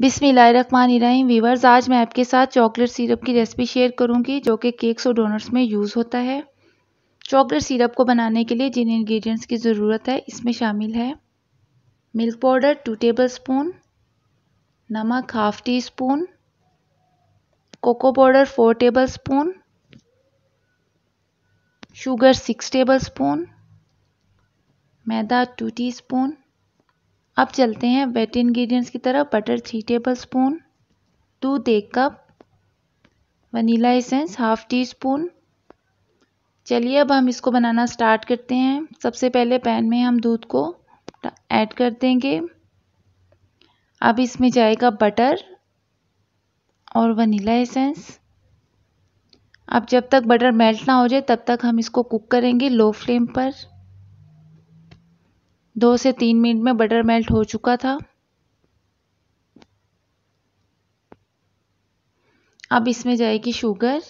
बिसमीम वीवर्स आज मैं आपके साथ चॉकलेट सिरप की रेसिपी शेयर करूंगी जो कि केक्स और डोनट्स में यूज़ होता है चॉकलेट सिरप को बनाने के लिए जिन इंग्रेडिएंट्स की ज़रूरत है इसमें शामिल है milk powder two tablespoon नमक half teaspoon cocoa powder four tablespoon sugar six tablespoon मैदा टू टी स्पून अब चलते हैं वेट इन्ग्रीडियंट्स की तरफ बटर थ्री टेबल स्पून दूध एक cup vanilla essence half teaspoon चलिए अब हम इसको बनाना स्टार्ट करते हैं सबसे पहले पैन में हम दूध को ऐड कर देंगे अब इसमें जाएगा बटर और वनीला एसेंस अब जब तक बटर मेल्ट ना हो जाए तब तक हम इसको कुक करेंगे लो फ्लेम पर दो से तीन मिनट में बटर मेल्ट हो चुका था अब इसमें जाएगी शुगर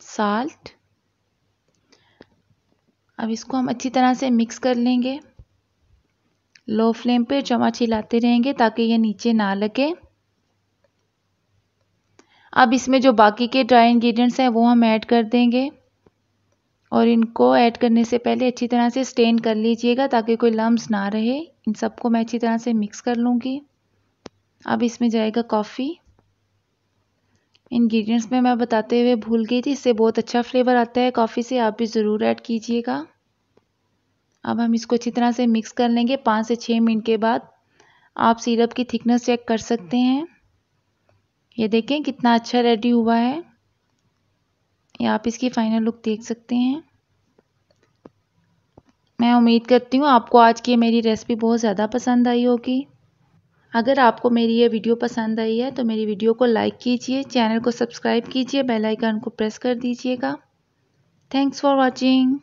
साल्ट अब इसको हम अच्छी तरह से मिक्स कर लेंगे लो फ्लेम पे चम्मच हिलाते रहेंगे ताकि ये नीचे ना लगे अब इसमें जो बाकी के ड्राई इंग्रेडिएंट्स हैं वो हम ऐड कर देंगे और इनको ऐड करने से पहले अच्छी तरह से स्टेन कर लीजिएगा ताकि कोई लम्ब ना रहे इन सबको मैं अच्छी तरह से मिक्स कर लूँगी अब इसमें जाएगा कॉफ़ी इंग्रेडिएंट्स में मैं बताते हुए भूल गई थी इससे बहुत अच्छा फ्लेवर आता है कॉफ़ी से आप भी ज़रूर ऐड कीजिएगा अब हम इसको अच्छी तरह से मिक्स कर लेंगे पाँच से छः मिनट के बाद आप सिरप की थिकनेस चेक कर सकते हैं ये देखें कितना अच्छा रेडी हुआ है ये आप इसकी फाइनल लुक देख सकते हैं मैं उम्मीद करती हूँ आपको आज की मेरी रेसिपी बहुत ज़्यादा पसंद आई होगी अगर आपको मेरी ये वीडियो पसंद आई है तो मेरी वीडियो को लाइक कीजिए चैनल को सब्सक्राइब कीजिए बेल आइकन को प्रेस कर दीजिएगा थैंक्स फॉर वॉचिंग